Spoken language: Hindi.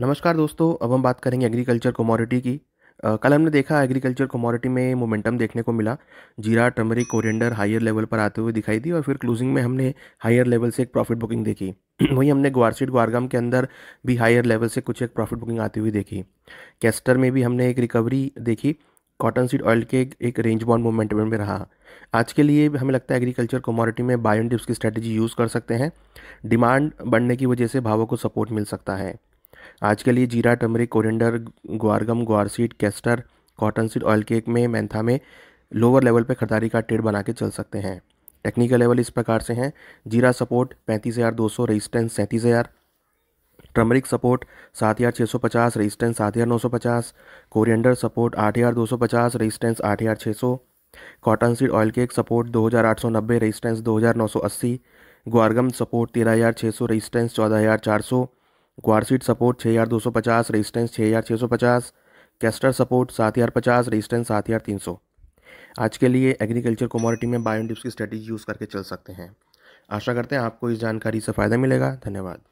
नमस्कार दोस्तों अब हम बात करेंगे एग्रीकल्चर कमोडिटी की आ, कल हमने देखा एग्रीकल्चर कमोडिटी में मोमेंटम देखने को मिला जीरा टर्मरिक कोरिएंडर हायर लेवल पर आते हुए दिखाई दी और फिर क्लोजिंग में हमने हायर लेवल से एक प्रॉफिट बुकिंग देखी वहीं हमने ग्वारसीड ग्वारगाम के अंदर भी हायर लेवल से कुछ एक प्रॉफिट बुकिंग आती हुई देखी कैस्टर में भी हमने एक रिकवरी देखी कॉटन सीड ऑयल के एक रेंज बॉन्ड मोमेंट में रहा आज के लिए हमें लगता है एग्रीकल्चर कमोडिटी में बायोन डिप्स की स्ट्रैटेजी यूज़ कर सकते हैं डिमांड बढ़ने की वजह से भावों को सपोर्ट मिल सकता है आजकल ये जीरा turmeric coriander guar gum guar seed castor cotton seed oil cake में मैंथा में लोअर लेवल पर खरीदारी का ट्रेड बना के चल सकते हैं टेक्निकल लेवल इस प्रकार से हैं जीरा सपोर्ट पैंतीस हज़ार दो सौ रजिस्टेंस सैंतीस हज़ार टर्मरिक सपोर्ट सात हज़ार छः सौ पचास रजिस्टेंस सात हज़ार नौ सौ पचास कोरिएंडर सपोर्ट आठ हज़ार दो सौ पचास रजिस्टेंस आठ हज़ार छः सौ cotton seed oil cake support दो हज़ार आठ सौ नब्बे रजिस्टेंस दो हज़ार नौ सौ अस्सी ग्वारगम सपोर्ट तेरह हज़ार छः सौ रजिस्टेंस चौदह हज़ार चार सौ क्वारसीट सपोर्ट छः हज़ार दो सौ पचास रेजिस्टेंस छः हज़ार छः सौ पचास कैस्टर सपोर्ट सात हज़ार पचास रजिस्टेंस सात हज़ार तीन सौ आज के लिए एग्रीकल्चर कमोडिटी में बायोडिप्स की स्ट्रेटेजी यूज़ करके चल सकते हैं आशा करते हैं आपको इस जानकारी से फ़ायदा मिलेगा धन्यवाद